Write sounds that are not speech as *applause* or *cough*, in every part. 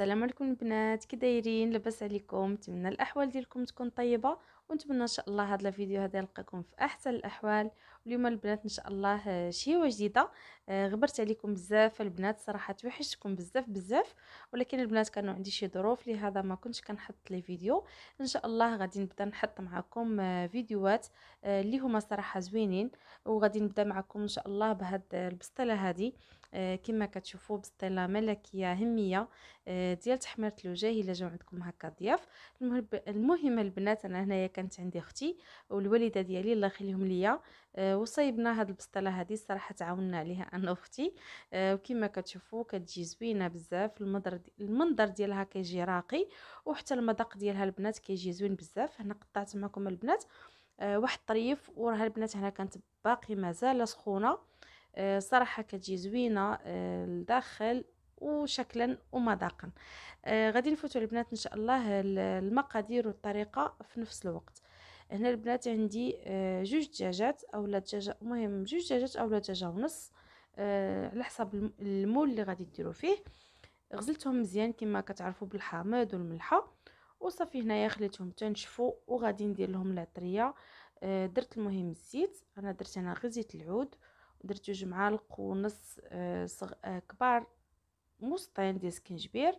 السلام عليكم البنات كي دايرين لاباس عليكم نتمنى الاحوال ديالكم تكون طيبه ونتمنى ان شاء الله هذا الفيديو هذا يلقاكم في احسن الاحوال اليوم البنات ان شاء الله آه، شي جديده آه، غبرت عليكم بزاف البنات صراحه توحشتكم بزاف بزاف ولكن البنات كانوا عندي شي ظروف لهذا ما كنتش كنحط لي فيديو ان شاء الله غادي نبدا نحط معكم آه، فيديوهات اللي هما صراحه زوينين وغادي نبدا معكم ان شاء الله بهاد البسطله هذه آه، كما كتشوفوا بسطيله ملكيه هميه آه، ديال تحميره الوجه الا جاو عندكم هكا ضياف المهم البنات انا هنايا كانت عندي اختي والوالده ديالي الله يخليهم ليا آه، وصايبنا هاد البسطيله هادي الصراحه تعاوننا عليها *laughs* انا اختي وكما كتشوفوا كتجي زوينه بزاف المنظر المنظر ديالها كيجي راقي وحتى المذاق ديالها البنات كيجي زوين بزاف هنا قطعت معكم البنات واحد طريف وراها البنات هنا كانت باقي مازال سخونه آه، صراحة كتجي زوينة آه، لداخل وشكلا ومذاقا آه، غادي نفوتوا البنات ان شاء الله المقادير والطريقه في نفس الوقت هنا البنات عندي جوج دجاجات اولا دجاجه المهم جوج دجاجات اولا دجاجه ونص على حسب المول اللي غادي ديروا فيه غزلتهم مزيان كما كتعرفوا بالحامض والملحه وصافي هنايا خليتهم تنشفوا وغادي ندير لهم العطريه درت المهم الزيت انا درت انا غير زيت العود درت جوج معالق ونص آه، صغ... آه، كبار مسطين ديال سكنجبير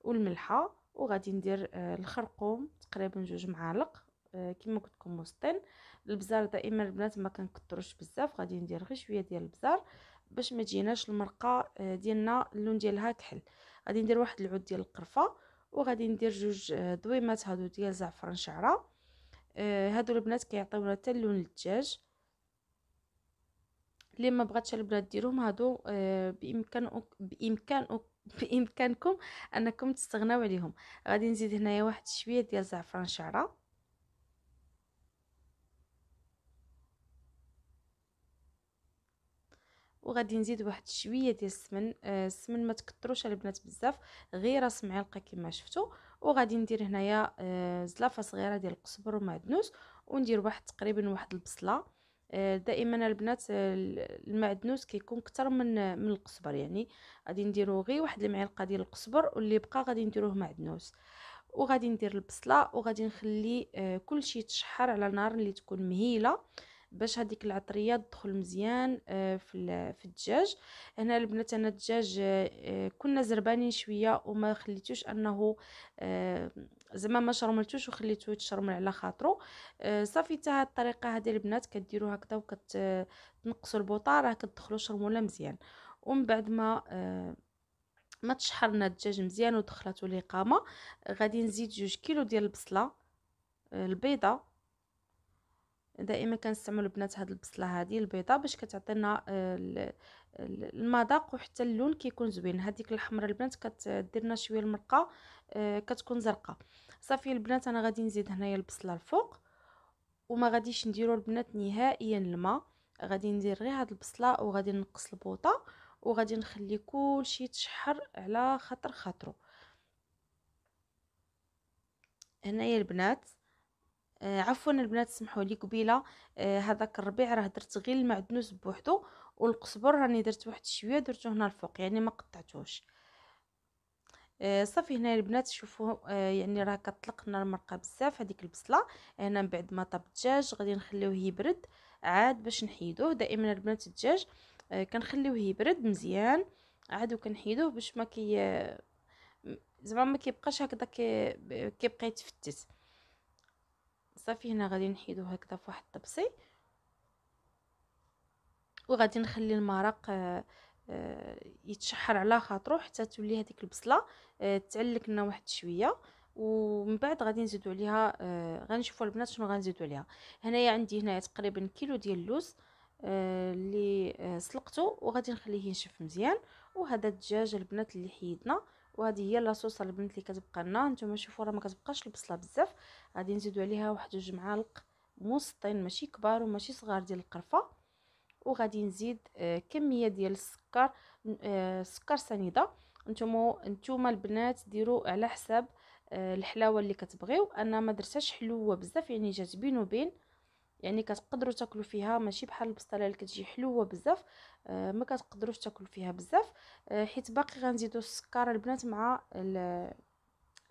والملحه وغادي ندير آه، الخرقوم تقريبا جوج معالق كما قلت لكم مسطين البزار دائما البنات ما كنكثروش بزاف غادي ندير غير شويه ديال البزار باش ما تجيناش المرقه ديالنا اللون ديالها كحل غادي ندير واحد العود ديال القرفه وغادي ندير جوج دويمات هادو ديال زعفران شعره هادو البنات كيعطيونا حتى اللون الدجاج اللي ما بغاتش البنات ديرهم هادو آه، بامكان بامكان *laughs* بامكانكم انكم تستغناو عليهم غادي نزيد هنايا واحد شويه ديال زعفران شعره وغادي نزيد واحد شويه ديال السمن آه، السمن ما تكثروش البنات بزاف غير راس معلقه كما شفتوا وغادي ندير هنايا آه، زلافه صغيره ديال القزبر ومعدنوس وندير واحد تقريبا واحد البصله آه، دائما البنات آه، المعدنوس كيكون كتر من آه، من القزبر يعني غادي نديرو غير واحد المعلقه ديال القزبر واللي بقى غادي نديروه معدنوس وغادي ندير البصله وغادي نخلي كلشي يتشحر على نار اللي تكون مهيله باش هذيك العطريه تدخل مزيان آه، في في الدجاج هنا البنات انا الدجاج آه، آه، كنا زربانين شويه وما خليتوش انه زعما ما شرملتوش وخليته يتشرمل على خاطرو صافي تاع الطريقه هذه البنات كديروا هكذا وكتنقصوا البوطه راه كتدخلوا شرموله مزيان ومن بعد ما ما تشحرنا الدجاج مزيان ودخلته القامه غادي نزيد جوج كيلو ديال البصله البيضه دائما كنستعملوا البنات هاد البصله هادي البيضاء باش كتعطينا آه، المذاق وحتى اللون كيكون زوين هذيك الحمراء البنات كدير لنا شويه المرقه آه، كتكون زرقاء صافي البنات انا غادي نزيد هنايا البصله الفوق وما غاديش نديرو البنات نهائيا الماء غادي ندير غير هاد البصله وغادي نقص البوطه وغادي نخلي كلشي يتشحر على خاطر خاطرو هنايا البنات آه عفوا البنات سمحوا لي قبيله آه هذاك الربيع راه درت غير المعدنوس بوحدو والقزبر راني درت واحد شويه درتو هنا الفوق يعني ما قطعتوش آه، صافي هنا البنات شوفوا آه، يعني راه كطلق لنا المرقه بزاف هذيك البصله هنا من بعد ما طاب الدجاج غادي نخليوه يبرد عاد باش نحيدوه دائما البنات الدجاج آه، كنخليوه يبرد مزيان عاد وكنحيدوه باش ما كي زعما ما كيبقاش هكذا كيبقى يتفتت صافي هنا غادي نحيدو هكذا فواحد الطبسي وغادي نخلي المرق آه، آه، يتشحر على خاطرو حتى تولي هذيك البصله آه، تعلك لنا واحد شويه ومن بعد غادي نزيدو عليها غنشوفوا البنات شنو غنزيدو عليها هنايا عندي هنايا تقريبا كيلو ديال اللوز اللي سلقته وغادي نخليه ينشف مزيان وهذا الدجاج البنات اللي حيدنا وهذه هي لاصوص البنات اللي كتبقى لنا نتوما شوفوا راه ما كتبقاش البصله بزاف غادي نزيدو عليها واحد جوج معالق مسطين ماشي كبار وماشي صغار ديال القرفه وغادي نزيد آه كميه ديال السكر آه سكر سنيده نتوما نتوما البنات ديروا على حساب آه الحلاوه اللي كتبغيو انا ما درتهاش حلوه بزاف يعني جات بين وبين يعني كتقدروا تاكلوا فيها ماشي بحال البصله اللي كتجي حلوه بزاف آه ما كتقدروش تاكلوا فيها بزاف آه حيت باقي غنزيدوا السكر البنات مع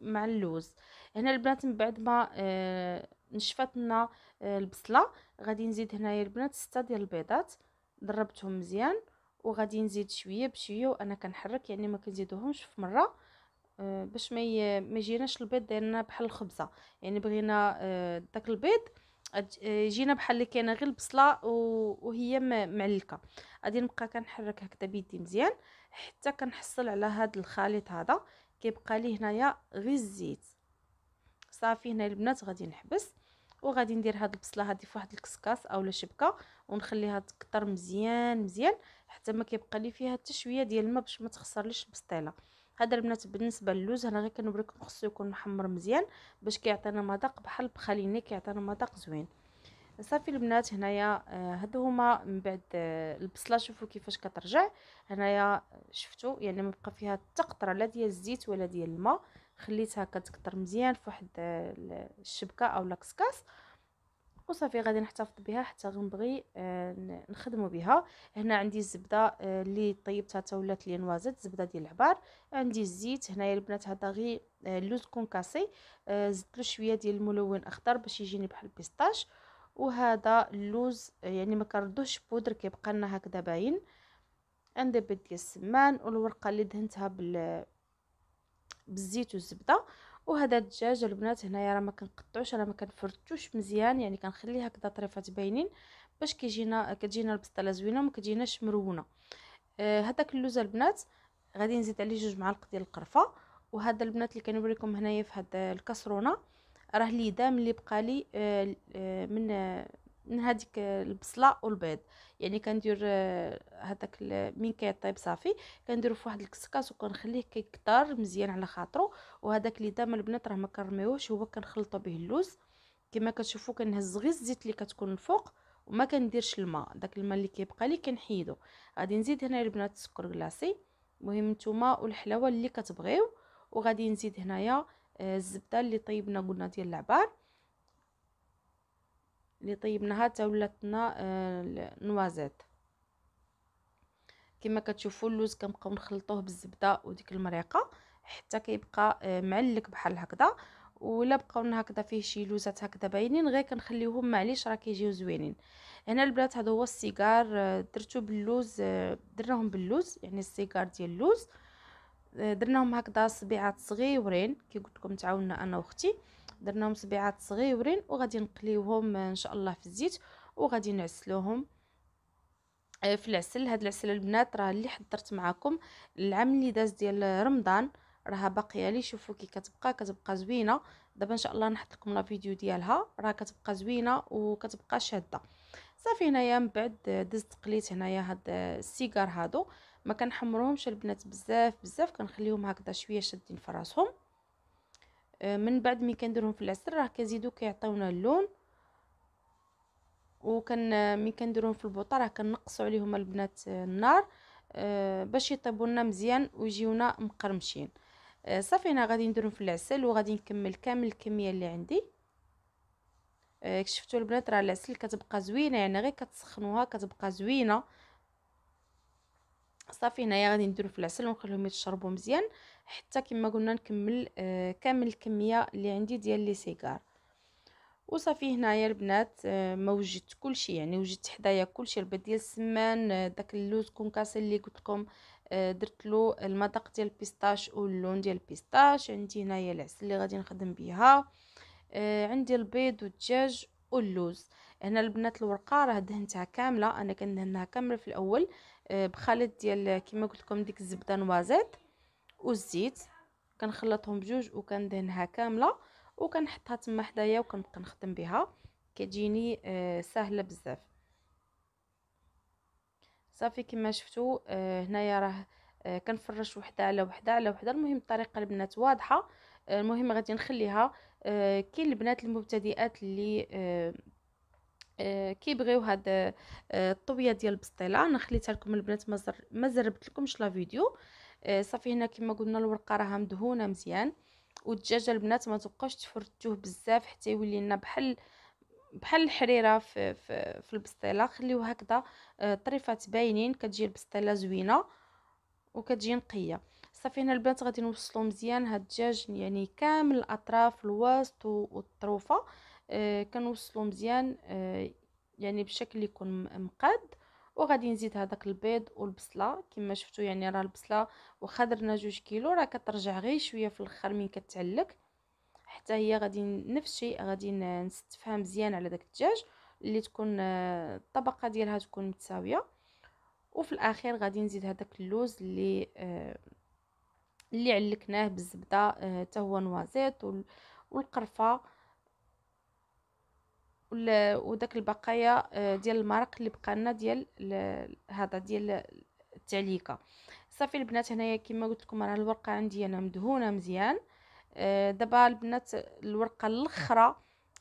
مع اللوز هنا البنات من بعد ما آه نشفات لنا آه البصله غادي نزيد هنايا البنات سته ديال البيضات ضربتهم مزيان وغادي نزيد شويه بشويه وانا كنحرك يعني ما كنزيدوهمش في مره آه باش ما ما يجيناش البيض ديالنا بحال الخبزه يعني بغينا آه، داك البيض آه، جينا بحال اللي كاينه غير البصله وهي معلكه غادي نبقى كنحرك هكذا بيدي مزيان حتى كنحصل على هذا الخليط هذا كيبقى لي هنايا غير الزيت صافي هنا البنات غادي نحبس وغادي ندير هاد البصله هادي فواحد الكسكاس اولا شبكه ونخليها تكثر مزيان مزيان حتى ما كيبقى لي فيها حتى شويه ديال الماء باش ما تخسرليش البسطيله هذا البنات بالنسبه للوز انا غير كنوريكم خصو يكون محمر مزيان باش كيعطينا مذاق بحال البخاليني كيعطينا مذاق زوين صافي البنات هنايا آه، هادو هما من بعد آه، البصله شوفوا كيفاش كترجع هنايا آه، شفتوا يعني ما بقى فيها حتى قطره لا ديال الزيت ولا ديال الماء خليتها كتكتر مزيان فواحد الشبكه او لاكسكاس وصافي غادي نحتفظ بها حتى غنبغي آه نخدمو بها هنا عندي الزبده آه، اللي طيبتها حتى ولات لي نوازت زبده ديال العبار عندي الزيت هنايا البنات هذا غير آه، اللوز كونكاسي آه، زدت له شويه ديال الملون اخضر باش يجيني بحال البيستاش وهذا اللوز يعني ما كنردوش بودر كيبقى لنا هكذا باين عندي بيت ديال السمان والورقه اللي دهنتها بال بالزيت والزبده وهذا الدجاج البنات هنايا راه ما كنقطعوش راه ما كنفرتوش مزيان يعني كنخليه هكذا طريفات باينين باش كيجينا كتجينا البسطيله زوينه وما كتجيناش مرونه آه، هذاك اللوز البنات غادي نزيد عليه جوج معالق ديال القرفه وهذا البنات اللي كنوريكم هنايا في هاد الكسرونه راه لي دام اللي بقى لي آه، آه، من من هذيك البصله والبيض يعني كندير هذاك آه، من كيطيب صافي كنديرو في واحد الكسكاس وكنخليه كيكثر مزيان على خاطرو وهذاك اللي دام البنات راه ما كنرميوهش هو كنخلطو به اللوز كما كتشوفوا كنهز غير الزيت اللي كتكون الفوق وما كنديرش الماء داك الماء اللي كيبقى لي كنحيدو غادي نزيد هنا البنات السكر كلاصي المهم نتوما والحلاوه اللي كتبغيو وغادي نزيد هنايا آه، الزبده اللي طيبنا قلنا ديال العبار اللي طيبناها تولتنا آه، نوازيت كما كتشوفوا اللوز كنبقاو نخلطوه بالزبده وديك المريقه حتى كيبقى آه، معلك بحال هكذا ولا بقاو لنا هكذا فيه شي لوزات هكذا باينين غير كنخليوهم معليش راه كيجيو زوينين هنا البنات هذا هو السيجار آه، درتو باللوز درناهم باللوز يعني السيجار ديال اللوز درناهم هكذا صبيعات صغيورين كي قلت لكم تعاوننا انا واختي درناهم سبيعات صغيورين وغادي نقليوهم ان شاء الله في الزيت وغادي نعسلوهم آه، في العسل هاد العسل البنات راه اللي حضرت معكم العام اللي داز ديال رمضان راها باقيه لي شوفوا كي كتبقى كتبقى زوينه دابا ان شاء الله نحط لكم لا فيديو ديالها راه كتبقى زوينه وكتبقى شاده صافي هنايا من بعد دزت قليت هنايا هاد السيجار هادو ما كنحمروهمش البنات بزاف بزاف كنخليهم هكذا شويه شادين في راسهم من بعد ما كنديرهم في العسل راه كيزيدو كيعطيونا اللون وكان ملي كنديرهم في البوطه راه كنقصوا عليهم البنات النار آه، باش يطيبوا لنا مزيان ويجيونا مقرمشين آه، صافي انا غادي نديرهم في العسل وغادي نكمل كامل الكميه اللي عندي آه، شفتوا البنات راه العسل كتبقى زوينه يعني غير كتسخنوها كتبقى زوينه صافي هنايا غادي نديرو في العسل ونخليهم يتشربوا مزيان حتى كما قلنا نكمل آه كامل الكميه اللي عندي ديال لي سيجار وصافي هنايا البنات آه ما وجدت كلشي يعني وجدت حدايا كلشي البيض ديال السمان آه، داك اللوز كونكاسي اللي قلت لكم آه، درت له المذاق ديال البيستاش واللون ديال البيستاش عندي هنايا العسل اللي غادي نخدم بها آه، عندي البيض والدجاج واللوز هنا البنات الورقه راه دهنتها كامله انا كندهنها كامله في الاول بخليط ديال كما قلت لكم ديك الزبده نوازيط والزيت كنخلطهم بجوج وكندهنها كامله وكنحطها تما حدايا وكنبقى نخدم بها كتجيني آه سهله بزاف صافي كما شفتوا آه هنايا راه آه كنفرش وحده على وحده على وحده المهم الطريقه البنات واضحه آه، المهم غادي نخليها آه، كاين البنات المبتدئات اللي آه، كيبغيو هاد الطويه ديال البسطيله انا خليتها لكم البنات ما مزر... زربت لكمش لا فيديو آه، صافي هنا كما قلنا الورقه راها مدهونه مزيان والدجاج البنات ما تبقاوش تفرتوه بزاف حتى يولي لنا بحال بحال الحريره في في, في البسطيله خليوه هكذا آه، طريفات باينين كتجي البسطيله زوينه وكتجي نقيه صافي هنا البنات غادي نوصلو مزيان هاد الدجاج يعني كامل الاطراف الوسط والطروفه آه كنوصلو مزيان آه يعني بشكل يكون مقاد وغادي نزيد هذاك البيض والبصله كما شفتوا يعني راه البصله واخا درنا جوج كيلو راه كترجع غير شويه في الاخر من كتعلق حتى هي غادي نفس الشيء غادي نستفها مزيان على داك الدجاج اللي تكون آه، الطبقه ديالها تكون متساويه وفي الاخير غادي نزيد هذاك اللوز اللي آه، اللي علقناه بالزبده آه، حتى هو نوازيت والقرفه وداك البقايا آه، ديال المرق اللي بقى لنا ديال هذا ديال التعليكه صافي البنات هنايا كما قلت لكم راه الورقه عندي انا مدهونه مزيان آه، دابا البنات الورقه الاخرى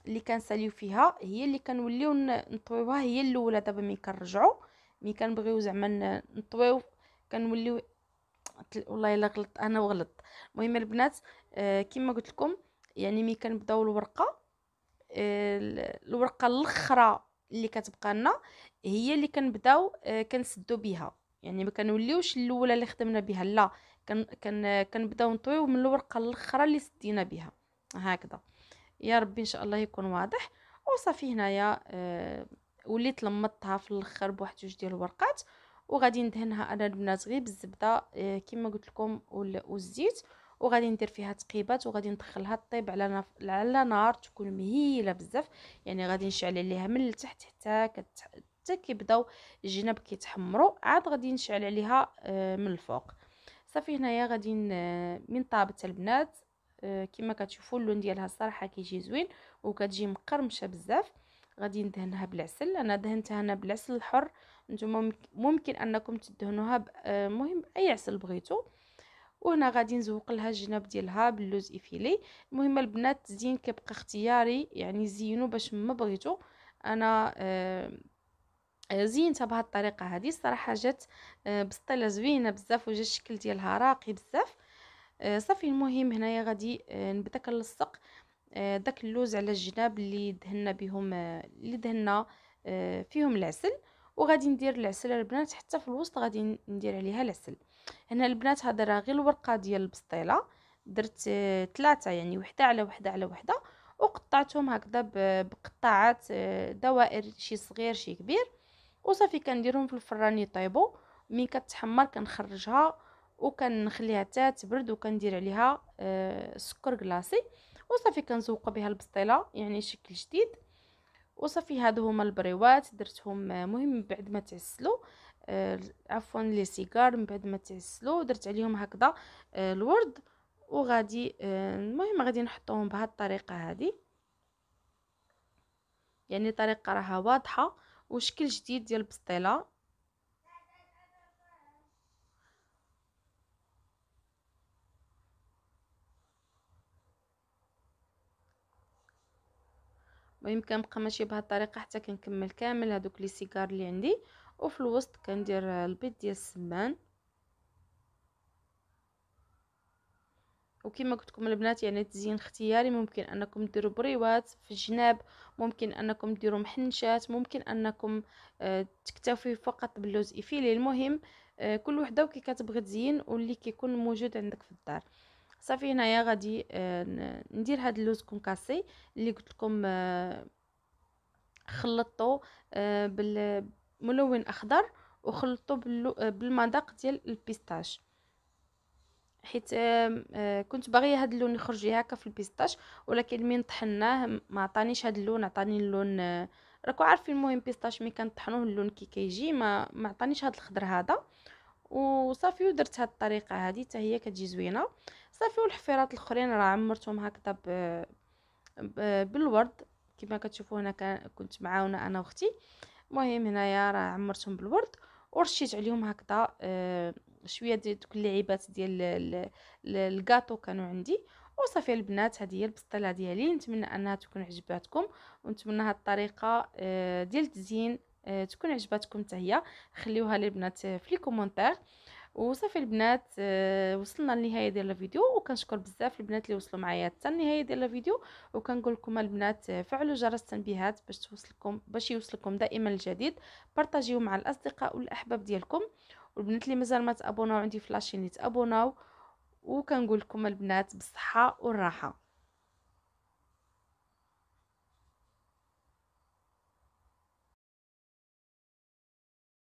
اللي كنساليو فيها هي اللي كنوليو نطويوها هي الاولى دابا ملي كنرجعوا ملي كنبغيو زعما نطويو كنوليو والله الا غلط انا وغلط المهم البنات آه، كما قلت لكم يعني ملي كنبداو الورقه الورقه الاخرى اللي كتبقى لنا هي اللي كنبداو آه، كنسدو بها يعني ما كنوليوش الاولى اللي خدمنا بها لا كن كن كنبداو نطويو من الورقه الاخرى اللي سدينا بها هكذا يا ربي ان شاء الله يكون واضح وصافي هنايا أه وليت لمطها في الاخر بواحد جوج ديال الورقات وغادي ندهنها انا البنات غير بالزبده أه كما قلت لكم والزيت وغادي ندير فيها تقيبات وغادي ندخلها طيب على نف... على نار تكون مهيله بزاف يعني غادي نشعل عليها من التحت حتى كت... حتى كيبداو الجناب كيتحمروا عاد غادي نشعل عليها آه، من الفوق صافي هنايا غادي من طابت البنات آه، كما كتشوفوا اللون ديالها الصراحه كيجي زوين وكتجي مقرمشه بزاف غادي ندهنها بالعسل انا دهنتها هنا بالعسل الحر نتوما ممكن انكم تدهنوها المهم آه، اي عسل بغيتو وهنا غادي نزوق لها الجناب ديالها باللوز افيلي المهم البنات الزين كيبقى اختياري يعني زينو باش ما بغيتو انا آه, آه، زينتها بهاد الطريقه هذه الصراحه جات آه، بسطيله زوينه بزاف وجا الشكل ديالها راقي بزاف آه، صافي المهم هنايا غادي نبدا كنلصق داك اللوز على الجناب اللي دهنا بهم اللي دهنا فيهم العسل وغادي ندير العسل البنات حتى في الوسط غادي ندير عليها العسل هنا البنات هذا راه غير الورقه ديال البسطيله درت ثلاثه آه، يعني وحده على وحده على وحده وقطعتهم هكذا بقطاعات آه، دوائر شي صغير شي كبير وصافي كنديرهم في الفران يطيبوا من كتحمر كنخرجها وكنخليها حتى تبرد وكندير عليها آه، سكر كلاصي وصافي كنزوق بها البسطيله يعني شكل جديد وصافي هادو هما البريوات درتهم مهم بعد ما تعسلوا آه، عفوا لي سيجار من بعد ما تعسلو درت عليهم هكذا آه، الورد وغادي آه، المهم غادي نحطوهم بهاد الطريقه هذه يعني طريقه راها واضحه وشكل جديد ديال البسطيله المهم كنبقى ماشي بهاد الطريقه حتى كنكمل كامل هادوك لي سيجار اللي عندي وفي الوسط كندير البيض ديال السمان وكما قلت لكم البنات يعني تزيين اختياري ممكن انكم ديروا بريوات في الجناب ممكن انكم ديروا محنشات ممكن انكم آه، تكتفي فقط باللوز ايفيلي المهم آه، كل وحده وكي كتبغي تزين واللي كيكون موجود عندك في الدار صافي هنايا غادي آه، ندير هاد اللوز كونكاسي اللي قلت لكم خلطته بال ملون اخضر وخلطو بالمذاق ديال البيستاش حيت آه، كنت باغيه هاد اللون يخرج هكا في البيستاش ولكن من طحناه ما عطانيش هاد اللون عطاني اللون آه، راكو عارفين المهم بيستاش مي كنطحنوه اللون كي كيجي ما ما عطانيش هاد الخضر هذا وصافي ودرت هاد الطريقه هذه حتى هي كتجي زوينه صافي والحفيرات الاخرين راه عمرتهم هكذا بالورد كما كتشوفوا هنا كنت معاونه انا واختي المهم هنايا راه عمرتهم بالورد ورشيت عليهم هكذا آه شويه ديال دوك اللعيبات ديال الكاطو كانوا عندي وصافي البنات هذه هي البسطيله ديالي نتمنى انها تكون عجباتكم ونتمنى هذه الطريقه آه، ديال التزيين آه، تكون عجباتكم حتى هي خليوها للبنات آه، في لي كومونتير وصافي البنات آه، وصلنا لنهاية ديال الفيديو وكنشكر بزاف البنات اللي وصلوا معايا حتى النهايه ديال الفيديو وكنقول لكم البنات آه، فعلوا جرس التنبيهات باش توصلكم باش يوصلكم دائما الجديد بارطاجيو مع الاصدقاء والاحباب ديالكم والبنات اللي مازال ما تابوناو عندي فلاشين يتابوناو وكنقول لكم البنات بالصحه والراحه